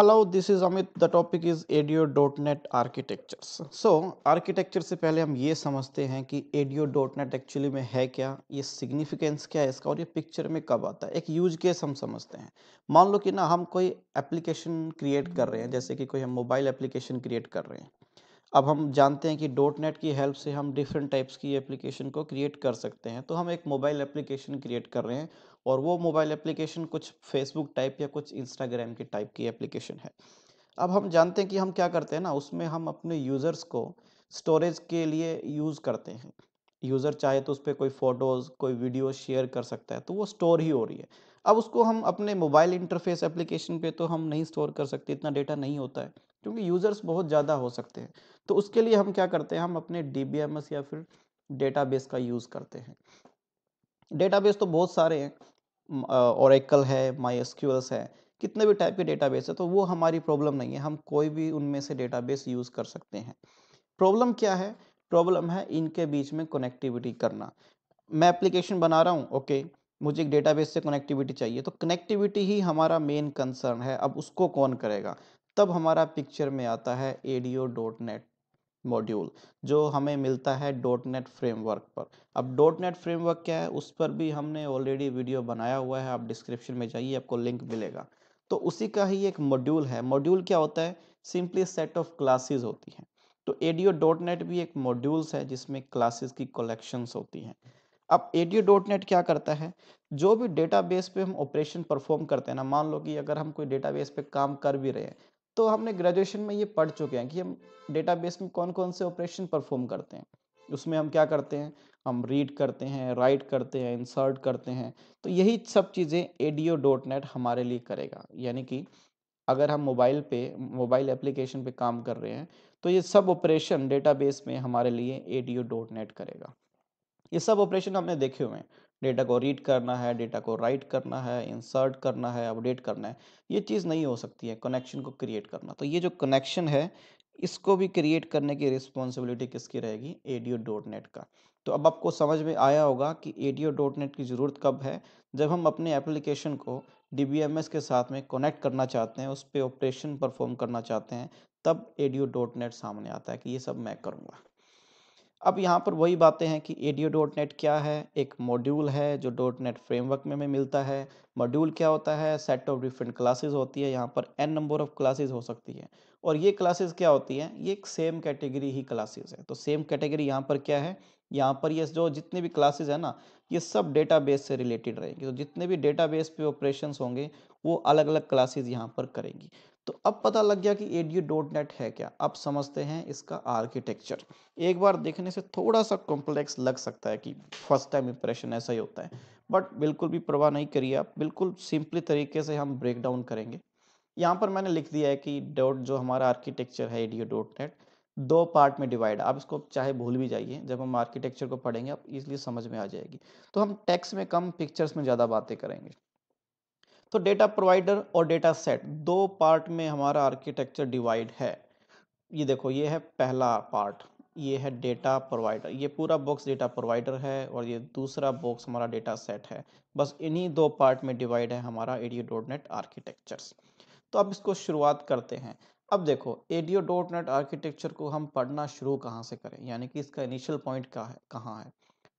hello this is Amit the topic is ADO dot net architectures so architecture से पहले हम ये समझते हैं कि एडियो डॉट नेट एक्चुअली में है क्या ये सिग्निफिकेंस क्या है इसका और ये पिक्चर में कब आता है एक यूज केस हम समझते हैं मान लो कि ना हम कोई एप्लीकेशन क्रिएट कर रहे हैं जैसे कि कोई हम मोबाइल एप्लीकेशन क्रिएट कर रहे हैं अब हम जानते हैं कि डॉट नेट की हेल्प से हम डिफरेंट टाइप्स की एप्लीकेशन को क्रिएट कर सकते हैं तो हम एक मोबाइल एप्लीकेशन क्रिएट कर रहे हैं और वो मोबाइल एप्लीकेशन कुछ फेसबुक टाइप या कुछ इंस्टाग्राम की टाइप की एप्लीकेशन है अब हम जानते हैं कि हम क्या करते हैं ना उसमें हम अपने यूज़र्स को स्टोरेज के लिए यूज़ करते हैं यूज़र चाहे तो उस पर कोई फ़ोटोज़ कोई वीडियो शेयर कर सकता है तो वो स्टोर ही हो रही है अब उसको हम अपने मोबाइल इंटरफेस एप्लीकेशन पे तो हम नहीं स्टोर कर सकते इतना डेटा नहीं होता है क्योंकि यूज़र्स बहुत ज़्यादा हो सकते हैं तो उसके लिए हम क्या करते हैं हम अपने डी या फिर डेटाबेस का यूज़ करते हैं डेटाबेस तो बहुत सारे हैं औरकल है माई है कितने भी टाइप के डेटाबेस है तो वो हमारी प्रॉब्लम नहीं है हम कोई भी उनमें से डेटाबेस यूज़ कर सकते हैं प्रॉब्लम क्या है प्रॉब्लम है इनके बीच में कनेक्टिविटी करना मैं एप्लीकेशन बना रहा हूँ ओके मुझे एक डेटाबेस से कनेक्टिविटी चाहिए तो कनेक्टिविटी ही हमारा मेन कंसर्न है अब उसको कौन करेगा तब हमारा पिक्चर में आता है एडियो डॉट नेट मॉड्यूल जो हमें मिलता है डॉट नेट फ्रेमवर्क पर अब डॉट नेट फ्रेमवर्क क्या है उस पर भी हमने ऑलरेडी वीडियो बनाया हुआ है आप डिस्क्रिप्शन में जाइए आपको लिंक मिलेगा तो उसी का ही एक मॉड्यूल है मॉड्यूल क्या होता है सिंपली सेट ऑफ क्लासेस होती हैं तो एडियो डॉट नेट भी एक मॉड्यूल्स है जिसमें क्लासेस की कलेक्शंस होती हैं अब एडियो डॉट नेट क्या करता है जो भी डेटाबेस पे हम ऑपरेशन परफॉर्म करते हैं ना मान लो कि अगर हम कोई डेटाबेस पे काम कर भी रहे हैं तो हमने ग्रेजुएशन में ये पढ़ चुके हैं कि हम डेटाबेस में कौन कौन से ऑपरेशन परफॉर्म करते हैं उसमें हम क्या करते हैं हम रीड करते हैं राइट करते हैं इंसर्ट करते हैं तो यही सब चीज़ें एडीओ डॉट नेट हमारे लिए करेगा यानी कि अगर हम मोबाइल पे मोबाइल एप्लीकेशन पे काम कर रहे हैं तो ये सब ऑपरेशन डेटाबेस में हमारे लिए एडीओ डॉट नेट करेगा ये सब ऑपरेशन हमने देखे हुए हैं डेटा को रीड करना है डेटा को राइट करना है इंसर्ट करना है अपडेट करना है ये चीज़ नहीं हो सकती है कनेक्शन को क्रिएट करना तो ये जो कनेक्शन है इसको भी क्रिएट करने की रिस्पॉन्सिबिलिटी किसकी रहेगी एडीओ डॉट नेट का तो अब आपको समझ में आया होगा कि एडीओ डॉट नेट की ज़रूरत कब है जब हम अपने एप्लीकेशन को डी के साथ में कनेक्ट करना चाहते हैं उस पर ऑपरेशन परफॉर्म करना चाहते हैं तब एडीओ डॉट नेट सामने आता है कि ये सब मैं करूँगा अब यहाँ पर वही बातें हैं कि ए डॉट नेट क्या है एक मॉड्यूल है जो डॉट नेट फ्रेमवर्क में में मिलता है मॉड्यूल क्या होता है सेट ऑफ डिफरेंट क्लासेस होती है यहाँ पर एन नंबर ऑफ क्लासेस हो सकती है और ये क्लासेस क्या होती हैं ये एक सेम कैटेगरी ही क्लासेस है तो सेम कैटेगरी यहाँ पर क्या है यहाँ पर ये जो जितने भी क्लासेज हैं ना ये सब डेटा से रिलेटेड रहेंगे तो जितने भी डेटा पे ऑपरेशन होंगे वो अलग अलग क्लासेज यहाँ पर करेंगी तो अब पता लग गया कि ए डॉट नेट है क्या अब समझते हैं इसका आर्किटेक्चर एक बार देखने से थोड़ा सा कॉम्प्लेक्स लग सकता है कि फर्स्ट टाइम इंप्रेशन ऐसा ही होता है बट बिल्कुल भी प्रवाह नहीं करिए आप बिल्कुल सिंपली तरीके से हम ब्रेक डाउन करेंगे यहाँ पर मैंने लिख दिया है कि डॉट जो हमारा आर्किटेक्चर है ए डॉट नेट दो पार्ट में डिवाइड आप इसको चाहे भूल भी जाइए जब हम आर्किटेक्चर को पढ़ेंगे आप इसलिए समझ में आ जाएगी तो हम टेक्स में कम पिक्चर्स में ज़्यादा बातें करेंगे तो डेटा प्रोवाइडर और डेटा सेट दो पार्ट में हमारा आर्किटेक्चर डिवाइड है ये देखो ये है पहला पार्ट ये है डेटा प्रोवाइडर ये पूरा बॉक्स डेटा प्रोवाइडर है और ये दूसरा बॉक्स हमारा डेटा सेट है बस इन्हीं दो पार्ट में डिवाइड है हमारा एडियो डॉट नेट आर्किटेक्चर्स तो अब इसको शुरुआत करते हैं अब देखो एडियो डॉट नेट आर्किटेक्चर को हम पढ़ना शुरू कहाँ से करें यानी कि इसका इनिशियल पॉइंट का है कहाँ है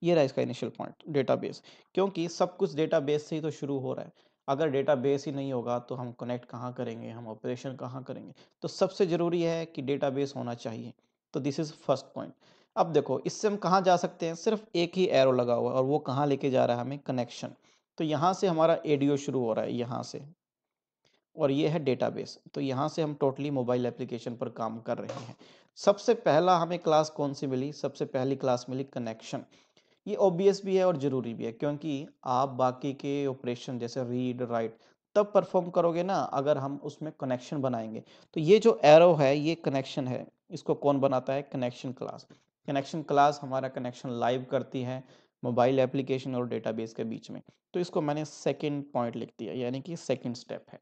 ये रहा इसका इनिशियल पॉइंट डेटा क्योंकि सब कुछ डेटा से ही तो शुरू हो रहा है अगर डेटा बेस ही नहीं होगा तो हम कनेक्ट कहाँ करेंगे हम ऑपरेशन कहाँ करेंगे तो सबसे ज़रूरी है कि डेटा बेस होना चाहिए तो दिस इज़ फर्स्ट पॉइंट अब देखो इससे हम कहाँ जा सकते हैं सिर्फ एक ही एरो लगा हुआ है और वो कहाँ लेके जा रहा है हमें कनेक्शन तो यहाँ से हमारा एडियो शुरू हो रहा है यहाँ से और ये है डेटाबेस तो यहाँ से हम टोटली मोबाइल एप्लीकेशन पर काम कर रहे हैं सबसे पहला हमें क्लास कौन सी मिली सबसे पहली क्लास मिली कनेक्शन ये ऑब्वियस भी है और ज़रूरी भी है क्योंकि आप बाकी के ऑपरेशन जैसे रीड राइट तब परफॉर्म करोगे ना अगर हम उसमें कनेक्शन बनाएंगे तो ये जो एरो है ये कनेक्शन है इसको कौन बनाता है कनेक्शन क्लास कनेक्शन क्लास हमारा कनेक्शन लाइव करती है मोबाइल एप्लीकेशन और डेटाबेस के बीच में तो इसको मैंने सेकंड पॉइंट लिख दिया यानी कि सेकंड स्टेप है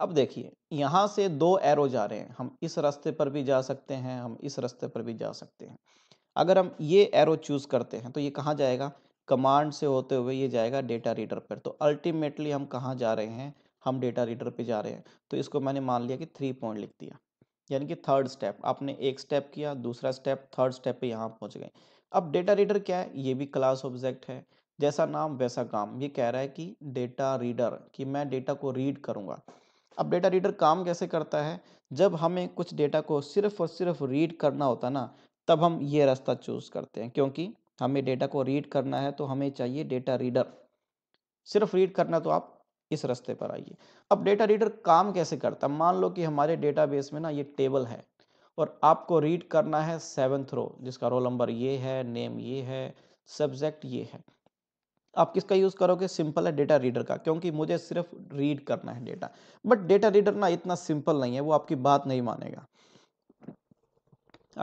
अब देखिए यहाँ से दो एरो जा रहे हैं हम इस रास्ते पर भी जा सकते हैं हम इस रास्ते पर भी जा सकते हैं अगर हम ये एरो चूज़ करते हैं तो ये कहाँ जाएगा कमांड से होते हुए ये जाएगा डेटा रीडर पर तो अल्टीमेटली हम कहाँ जा रहे हैं हम डेटा रीडर पे जा रहे हैं तो इसको मैंने मान लिया कि थ्री पॉइंट लिख दिया यानी कि थर्ड स्टेप आपने एक स्टेप किया दूसरा स्टेप थर्ड स्टेप पे यहाँ पहुँच गए अब डेटा रीडर क्या है ये भी क्लास ऑब्जेक्ट है जैसा नाम वैसा काम ये कह रहा है कि डेटा रीडर कि मैं डेटा को रीड करूँगा अब डेटा रीडर काम कैसे करता है जब हमें कुछ डेटा को सिर्फ और सिर्फ रीड करना होता है ना तब हम ये रास्ता चूज़ करते हैं क्योंकि हमें डेटा को रीड करना है तो हमें चाहिए डेटा रीडर सिर्फ रीड करना तो आप इस रास्ते पर आइए अब डेटा रीडर काम कैसे करता है मान लो कि हमारे डेटाबेस में ना ये टेबल है और आपको रीड करना है सेवन्थ रो जिसका रोल नंबर ये है नेम ये है सब्जेक्ट ये है आप किसका यूज़ करोगे सिंपल है डेटा रीडर का क्योंकि मुझे सिर्फ रीड करना है डेटा बट डेटा रीडर ना इतना सिंपल नहीं है वो आपकी बात नहीं मानेगा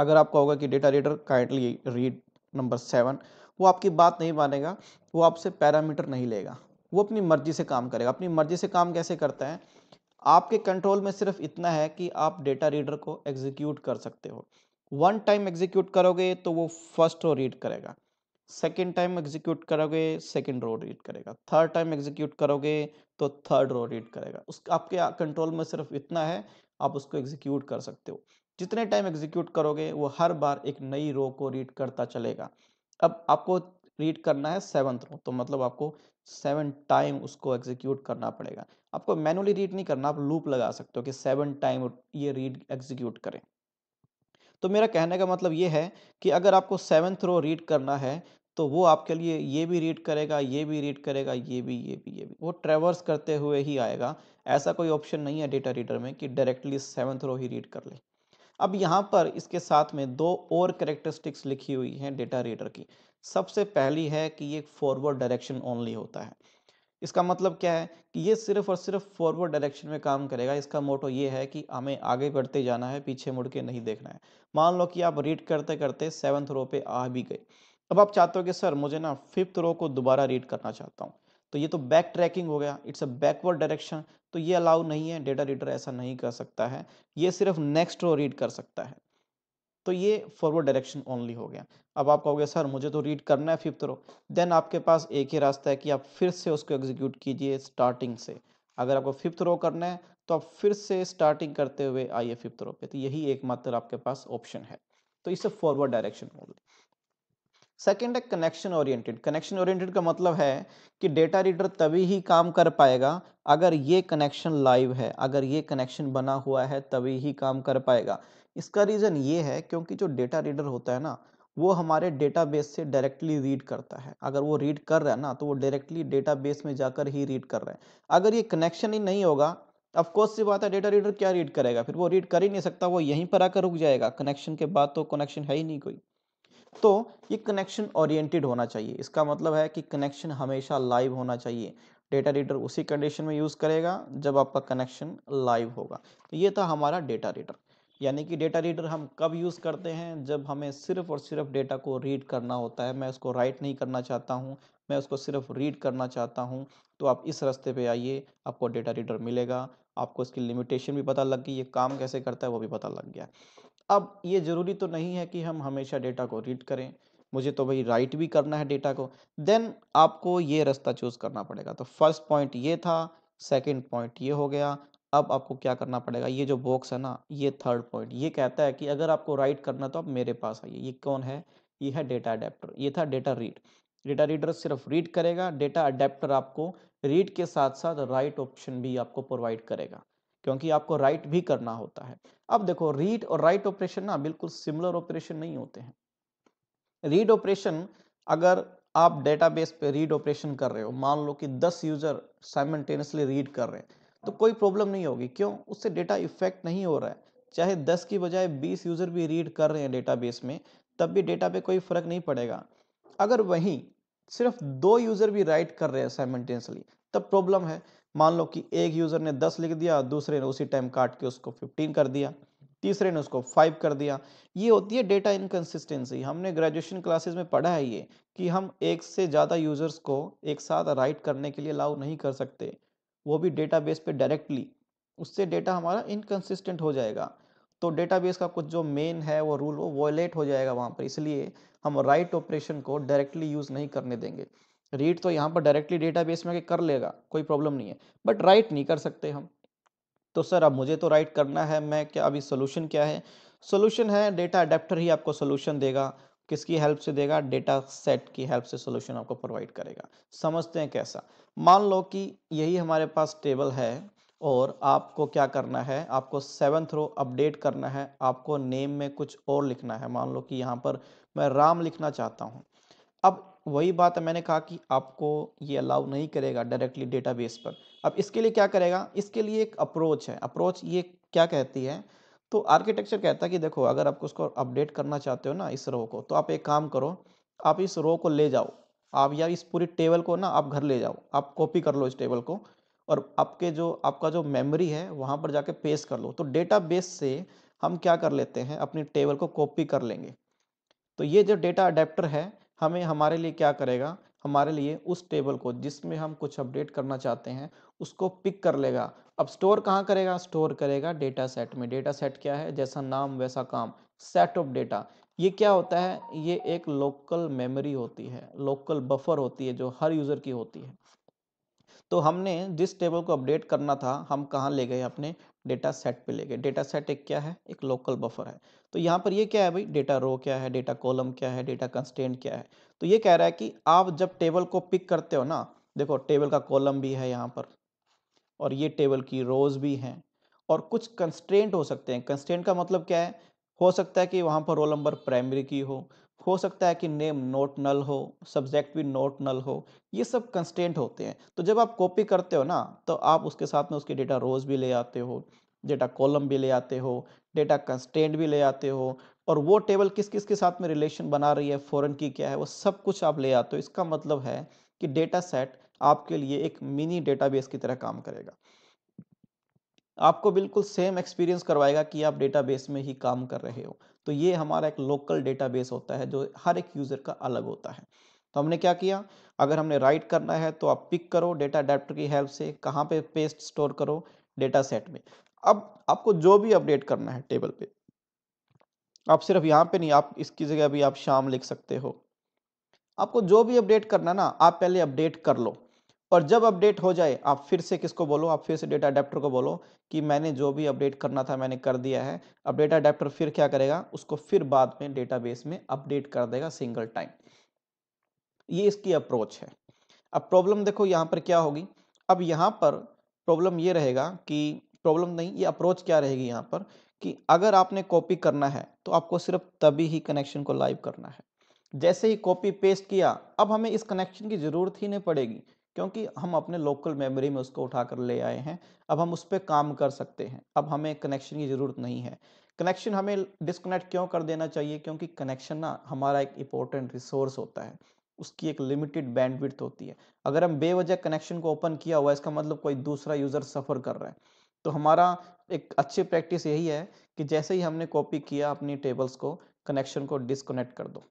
अगर आप कहोगे कि data reader kindly read number seven वो आपकी बात नहीं मानेगा वो आपसे पैरामीटर नहीं लेगा वो अपनी मर्जी से काम करेगा अपनी मर्जी से काम कैसे करता है आपके कंट्रोल में सिर्फ इतना है कि आप डेटा रीडर को एग्जीक्यूट कर सकते हो वन टाइम एग्जीक्यूट करोगे तो वो फर्स्ट रो रीड करेगा सेकेंड टाइम एग्जीक्यूट करोगे सेकेंड रो रीड करेगा थर्ड टाइम एग्जीक्यूट करोगे तो थर्ड रो रीड करेगा उस आपके कंट्रोल में सिर्फ इतना है आप उसको एग्जीक्यूट कर सकते हो जितने टाइम एग्जीक्यूट करोगे वो हर बार एक नई रो को रीड करता चलेगा अब आपको रीड करना है सेवंथ रो तो मतलब आपको सेवन टाइम उसको एग्जीक्यूट करना पड़ेगा आपको मैनुअली रीड नहीं करना आप लूप लगा सकते हो कि सेवन टाइम ये रीड एग्जीक्यूट करें तो मेरा कहने का मतलब ये है कि अगर आपको सेवन्थ रो रीड करना है तो वो आपके लिए ये भी रीड करेगा ये भी रीड करेगा ये भी ये भी ये भी वो ट्रेवर्स करते हुए ही आएगा ऐसा कोई ऑप्शन नहीं है डेटा रीडर में कि डायरेक्टली सेवन्थ रो ही रीड कर ले अब यहाँ पर इसके साथ में दो और करेक्टरिस्टिक्स लिखी हुई हैं डेटा रीडर की सबसे पहली है कि ये फॉरवर्ड डायरेक्शन ओनली होता है इसका मतलब क्या है कि ये सिर्फ और सिर्फ फॉरवर्ड डायरेक्शन में काम करेगा इसका मोटो ये है कि हमें आगे बढ़ते जाना है पीछे मुड़ के नहीं देखना है मान लो कि आप रीड करते करते सेवन्थ रो पे आ भी गए अब आप चाहते हो कि सर मुझे ना फिफ्थ रो को दोबारा रीड करना चाहता हूँ तो ये तो बैक ट्रैकिंग हो गया इट्स अ बैकवर्ड डायरेक्शन तो ये अलाउ नहीं है डेटा रीडर ऐसा नहीं कर सकता है ये सिर्फ नेक्स्ट रो रीड कर सकता है तो ये फॉरवर्ड डायरेक्शन ओनली हो गया अब आप कहोगे सर मुझे तो रीड करना है फिफ्थ रो देन आपके पास एक ही रास्ता है कि आप फिर से उसको एग्जीक्यूट कीजिए स्टार्टिंग से अगर आपको फिफ्थ रो करना है तो आप फिर से स्टार्टिंग करते हुए आइए फिफ्थ रो पे तो यही एकमात्र आपके पास ऑप्शन है तो इसे फॉरवर्ड डायरेक्शन ओनली सेकेंड है कनेक्शन ओरिएंटेड कनेक्शन ओरिएंटेड का मतलब है कि डेटा रीडर तभी ही काम कर पाएगा अगर ये कनेक्शन लाइव है अगर ये कनेक्शन बना हुआ है तभी ही काम कर पाएगा इसका रीज़न ये है क्योंकि जो डेटा रीडर होता है ना वो हमारे डेटाबेस से डायरेक्टली रीड करता है अगर वो रीड कर रहा है ना तो वो डायरेक्टली डेटाबेस में जाकर ही रीड कर रहा है अगर ये कनेक्शन ही नहीं होगा अफकोर्स सी बात है डेटा रीडर क्या रीड करेगा फिर वो रीड कर ही नहीं सकता वो यहीं पर आकर रुक जाएगा कनेक्शन के बाद तो कनेक्शन है ही नहीं कोई तो ये कनेक्शन ओरिएंटेड होना चाहिए इसका मतलब है कि कनेक्शन हमेशा लाइव होना चाहिए डेटा रीडर उसी कंडीशन में यूज़ करेगा जब आपका कनेक्शन लाइव होगा तो ये था हमारा डेटा रीडर यानी कि डेटा रीडर हम कब यूज़ करते हैं जब हमें सिर्फ और सिर्फ डेटा को रीड करना होता है मैं उसको राइट नहीं करना चाहता हूँ मैं उसको सिर्फ रीड करना चाहता हूँ तो आप इस रास्ते पे आइए आपको डेटा रीडर मिलेगा आपको इसकी लिमिटेशन भी पता लग गई ये काम कैसे करता है वो भी पता लग गया अब ये ज़रूरी तो नहीं है कि हम हमेशा डेटा को रीड करें मुझे तो भाई राइट भी करना है डेटा को देन आपको ये रास्ता चूज़ करना पड़ेगा तो फर्स्ट पॉइंट ये था सेकंड पॉइंट ये हो गया अब आपको क्या करना पड़ेगा ये जो बॉक्स है ना ये थर्ड पॉइंट ये कहता है कि अगर आपको राइट करना तो आप मेरे पास आइए ये कौन है ये है डेटा अडेप्टर ये था डेटा रीड डेटा रीडर सिर्फ रीड करेगा डेटा अडेप्टर आपको रीड के साथ साथ राइट ऑप्शन भी आपको प्रोवाइड करेगा क्योंकि आपको राइट भी करना होता है अब देखो रीड और राइट ऑपरेशन ना बिल्कुल सिमिलर ऑपरेशन नहीं होते हैं रीड ऑपरेशन अगर आप डेटाबेस पे रीड ऑपरेशन कर रहे हो मान लो कि 10 यूजर साइमल्टेनियसली रीड कर रहे हैं तो कोई प्रॉब्लम नहीं होगी क्यों उससे डेटा इफेक्ट नहीं हो रहा है चाहे 10 की बजाय 20 यूजर भी रीड कर रहे हैं डेटाबेस में तब भी डेटा पे कोई फर्क नहीं पड़ेगा अगर वहीं सिर्फ दो यूज़र भी राइट कर रहे हैं साइमेंटेनियसली तब प्रॉब्लम है मान लो कि एक यूज़र ने दस लिख दिया दूसरे ने उसी टाइम काट के उसको फिफ्टीन कर दिया तीसरे ने उसको फाइव कर दिया ये होती है डेटा इनकन्सिस्टेंसी हमने ग्रेजुएशन क्लासेस में पढ़ा है ये कि हम एक से ज़्यादा यूज़र्स को एक साथ राइट करने के लिए अलाउ नहीं कर सकते वो भी डेटा पे डायरेक्टली उससे डेटा हमारा इनकन्सिस्टेंट हो जाएगा तो डेटाबेस का कुछ जो मेन है वो रूल वो वॉयलेट हो जाएगा वहाँ पर इसलिए हम राइट ऑपरेशन को डायरेक्टली यूज़ नहीं करने देंगे रीड तो यहाँ पर डायरेक्टली डेटाबेस में कर लेगा कोई प्रॉब्लम नहीं है बट राइट नहीं कर सकते हम तो सर अब मुझे तो राइट करना है मैं क्या अभी सोल्यूशन क्या है सोल्यूशन है डेटा अडेप्टर ही आपको सोल्यूशन देगा किसकी हेल्प से देगा डेटा सेट की हेल्प से सोल्यूशन आपको प्रोवाइड करेगा समझते हैं कैसा मान लो कि यही हमारे पास टेबल है और आपको क्या करना है आपको सेवन्थ रो अपडेट करना है आपको नेम में कुछ और लिखना है मान लो कि यहाँ पर मैं राम लिखना चाहता हूँ अब वही बात है मैंने कहा कि आपको ये अलाउ नहीं करेगा डायरेक्टली डेटाबेस पर अब इसके लिए क्या करेगा इसके लिए एक अप्रोच है अप्रोच ये क्या कहती है तो आर्किटेक्चर कहता है कि देखो अगर आपको उसको अपडेट करना चाहते हो ना इस रो को तो आप एक काम करो आप इस रो को ले जाओ आप या इस पूरी टेबल को ना आप घर ले जाओ आप कॉपी कर लो इस टेबल को और आपके जो आपका जो मेमोरी है वहाँ पर जाके पेश कर लो तो डेटाबेस से हम क्या कर लेते हैं अपनी टेबल को कॉपी कर लेंगे तो ये जो डेटा अडेप्टर है हमें हमारे लिए क्या करेगा हमारे लिए उस टेबल को जिसमें हम कुछ अपडेट करना चाहते हैं उसको पिक कर लेगा अब स्टोर कहाँ करेगा स्टोर करेगा डेटा सेट में डेटा सेट क्या है जैसा नाम वैसा काम सेट ऑफ डेटा ये क्या होता है ये एक लोकल मेमोरी होती है लोकल बफर होती है जो हर यूज़र की होती है तो हमने जिस टेबल को अपडेट करना था हम कहाँ ले गए अपने डेटा सेट पे ले गए डेटा सेट एक क्या है एक लोकल बफर है तो यहाँ पर ये क्या है भाई डेटा रो क्या है डेटा कॉलम क्या है डेटा कंस्टेंट क्या है तो ये कह रहा है कि आप जब टेबल को पिक करते हो ना देखो टेबल का कॉलम भी है यहाँ पर और ये टेबल की रोज भी हैं और कुछ कंस्टेंट हो सकते हैं कंस्टेंट का मतलब क्या है हो सकता है कि वहाँ पर रोल नंबर प्राइमरी की हो हो सकता है कि नेम नोट नल हो सब्जेक्ट भी नोट नल हो ये सब कंस्टेंट होते हैं तो जब आप कॉपी करते हो ना तो आप उसके साथ में उसके डेटा रोज भी ले आते हो डेटा कॉलम भी ले आते हो डेटा कंस्टेंट भी ले आते हो और वो टेबल किस किस के साथ में रिलेशन बना रही है फॉरन की क्या है वो सब कुछ आप ले आते हो इसका मतलब है कि डेटा सेट आपके लिए एक मिनी डेटाबेस की तरह काम करेगा आपको बिल्कुल सेम एक्सपीरियंस करवाएगा कि आप डेटाबेस में ही काम कर रहे हो तो ये हमारा एक लोकल डेटाबेस होता है जो हर एक यूज़र का अलग होता है तो हमने क्या किया अगर हमने राइट करना है तो आप पिक करो डेटा अडेप्टर की हेल्प से कहाँ पे पेस्ट स्टोर करो डेटा सेट में अब आपको जो भी अपडेट करना है टेबल पे आप सिर्फ यहाँ पे नहीं आप इसकी जगह भी आप शाम लिख सकते हो आपको जो भी अपडेट करना ना आप पहले अपडेट कर लो और जब अपडेट हो जाए आप फिर से किसको बोलो आप फिर से डेटा अडेप्टर को बोलो कि मैंने जो भी अपडेट करना था मैंने कर दिया है अब डेटा अडेप्टर फिर क्या करेगा उसको फिर बाद में डेटाबेस में अपडेट कर देगा सिंगल टाइम ये इसकी अप्रोच है अब प्रॉब्लम देखो यहाँ पर क्या होगी अब यहाँ पर प्रॉब्लम ये रहेगा कि प्रॉब्लम नहीं ये अप्रोच क्या रहेगी यहाँ पर कि अगर आपने कॉपी करना है तो आपको सिर्फ तभी ही कनेक्शन को लाइव करना है जैसे ही कॉपी पेस्ट किया अब हमें इस कनेक्शन की ज़रूरत ही नहीं पड़ेगी क्योंकि हम अपने लोकल मेमोरी में उसको उठा कर ले आए हैं अब हम उस पर काम कर सकते हैं अब हमें कनेक्शन की ज़रूरत नहीं है कनेक्शन हमें डिसकनेक्ट क्यों कर देना चाहिए क्योंकि कनेक्शन ना हमारा एक इंपॉर्टेंट रिसोर्स होता है उसकी एक लिमिटेड बैंडविड्थ होती है अगर हम बेवजह कनेक्शन को ओपन किया हुआ है इसका मतलब कोई दूसरा यूज़र सफ़र कर रहा है तो हमारा एक अच्छी प्रैक्टिस यही है कि जैसे ही हमने कॉपी किया अपनी टेबल्स को कनेक्शन को डिसकनेक्ट कर दो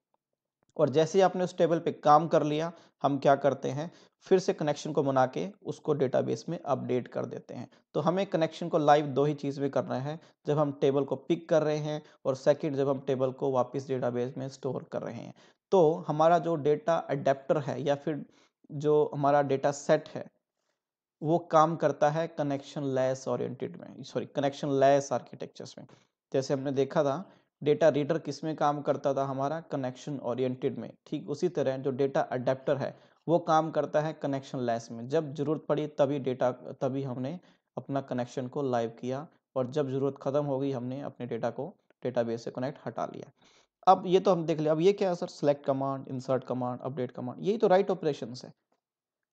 और जैसे ही आपने उस टेबल पे काम कर लिया हम क्या करते हैं फिर से कनेक्शन को बना के उसको डेटाबेस में अपडेट कर देते हैं तो हमें कनेक्शन को लाइव दो ही चीज़ में करना है जब हम टेबल को पिक कर रहे हैं और सेकंड जब हम टेबल को वापस डेटाबेस में स्टोर कर रहे हैं तो हमारा जो डेटा अडेप्टर है या फिर जो हमारा डेटा सेट है वो काम करता है कनेक्शन लेस ऑरियंटेड में सॉरी कनेक्शन लेस आर्किटेक्चर्स में जैसे हमने देखा था डेटा रीडर किस में काम करता था हमारा कनेक्शन ओरिएंटेड में ठीक उसी तरह जो डेटा अडेप्टर है वो काम करता है कनेक्शन लेस में जब ज़रूरत पड़ी तभी डेटा तभी हमने अपना कनेक्शन को लाइव किया और जब ज़रूरत ख़त्म हो गई हमने अपने डेटा को डेटाबेस से कनेक्ट हटा लिया अब ये तो हम देख लिया अब ये क्या है sir select command insert command update command यही तो राइट ऑपरेशन है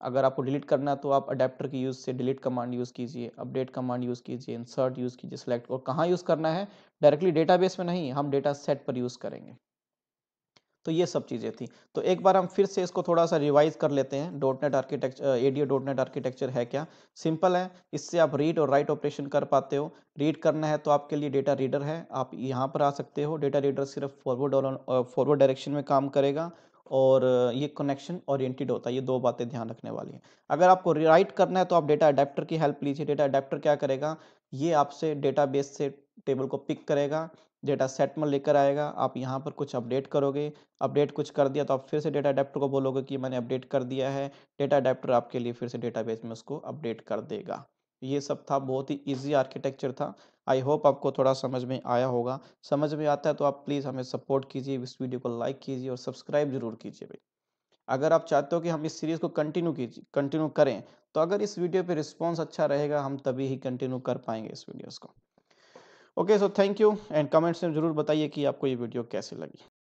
अगर आपको डिलीट करना है तो आप अडेप्टर की यूज़ से डिलीट कमांड यूज़ कीजिए अपडेट कमांड यूज़ कीजिए इंसर्ट यूज़ कीजिए सेलेक्ट और कहाँ यूज़ करना है डायरेक्टली डेटाबेस में नहीं हम डेटा सेट पर यूज़ करेंगे तो ये सब चीज़ें थी तो एक बार हम फिर से इसको थोड़ा सा रिवाइज कर लेते हैं dot net architecture A D O dot net architecture है क्या सिंपल है इससे आप रीड और राइट ऑपरेशन कर पाते हो रीड करना है तो आपके लिए डेटा रीडर है आप यहाँ पर आ सकते हो डेटा रीडर सिर्फ फॉरवर्ड और फॉरवर्ड डायरेक्शन में काम करेगा और ये कनेक्शन ओरिएंटेड होता है ये दो बातें ध्यान रखने वाली हैं अगर आपको रिराइट करना है तो आप डेटा अडेप्टर की हेल्प लीजिए डेटा अडेप्टर क्या करेगा ये आपसे बेस से टेबल को पिक करेगा डेटा सेट में लेकर आएगा आप यहाँ पर कुछ अपडेट करोगे अपडेट कुछ कर दिया तो आप फिर से डेटा अडेप्टर को बोलोगे कि मैंने अपडेट कर दिया है डेटा अडेप्टर आपके लिए फिर से डेटा में उसको अपडेट कर देगा ये सब था बहुत ही ईजी आर्किटेक्चर था आई होप आपको थोड़ा समझ में आया होगा समझ में आता है तो आप प्लीज़ हमें सपोर्ट कीजिए इस वीडियो को लाइक कीजिए और सब्सक्राइब जरूर कीजिए भाई अगर आप चाहते हो कि हम इस सीरीज़ को कंटिन्यू कीजिए कंटिन्यू करें तो अगर इस वीडियो पे रिस्पॉन्स अच्छा रहेगा हम तभी ही कंटिन्यू कर पाएंगे इस वीडियोज़ को okay so thank you and comments में ज़रूर बताइए कि आपको ये वीडियो कैसी लगी